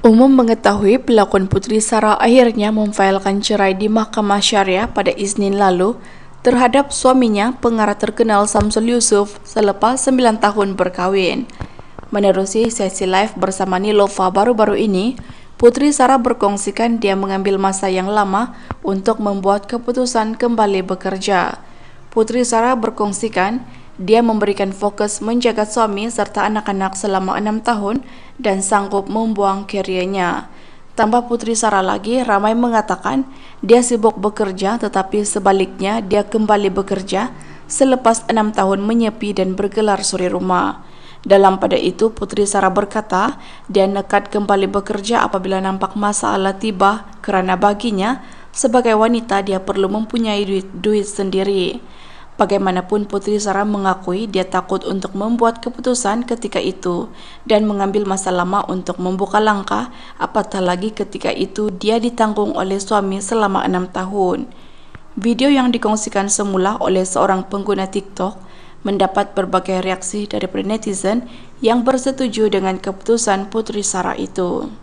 Umum mengetahui pelakon Putri Sarah akhirnya memfailkan cerai di Mahkamah Syariah pada Isnin lalu terhadap suaminya pengarah terkenal Samsul Yusuf selepas 9 tahun berkahwin. Menerusi sesi live bersama Nilova baru-baru ini, Putri Sarah berkongsikan dia mengambil masa yang lama untuk membuat keputusan kembali bekerja. Putri Sarah berkongsikan, Dia memberikan fokus menjaga suami serta anak-anak selama enam tahun dan sanggup membuang kerjanya Tambah Putri Sarah lagi, ramai mengatakan dia sibuk bekerja tetapi sebaliknya dia kembali bekerja selepas enam tahun menyepi dan bergelar suri rumah. Dalam pada itu, Putri Sarah berkata dia nekat kembali bekerja apabila nampak masalah tiba kerana baginya, sebagai wanita dia perlu mempunyai duit, duit sendiri. Bagaimanapun Putri Sarah mengakui dia takut untuk membuat keputusan ketika itu dan mengambil masa lama untuk membuka langkah apatah lagi ketika itu dia ditanggung oleh suami selama enam tahun. Video yang dikongsikan semula oleh seorang pengguna TikTok mendapat berbagai reaksi dari netizen yang bersetuju dengan keputusan Putri Sarah itu.